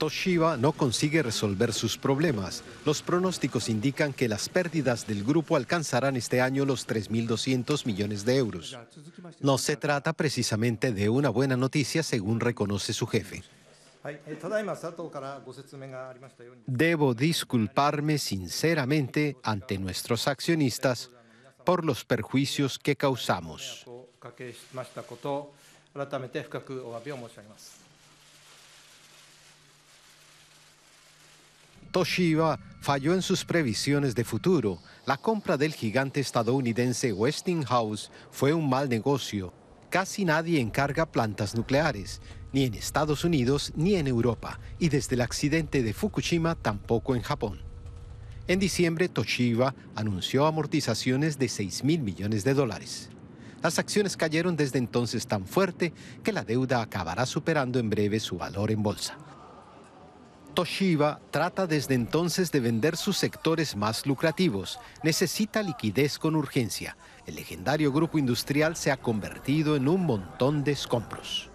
Toshiba no consigue resolver sus problemas. Los pronósticos indican que las pérdidas del grupo alcanzarán este año los 3.200 millones de euros. No se trata precisamente de una buena noticia, según reconoce su jefe. Debo disculparme sinceramente ante nuestros accionistas por los perjuicios que causamos. Toshiba falló en sus previsiones de futuro. La compra del gigante estadounidense Westinghouse fue un mal negocio. Casi nadie encarga plantas nucleares, ni en Estados Unidos ni en Europa, y desde el accidente de Fukushima tampoco en Japón. En diciembre, Toshiba anunció amortizaciones de 6 mil millones de dólares. Las acciones cayeron desde entonces tan fuerte que la deuda acabará superando en breve su valor en bolsa. Toshiba trata desde entonces de vender sus sectores más lucrativos. Necesita liquidez con urgencia. El legendario grupo industrial se ha convertido en un montón de escombros.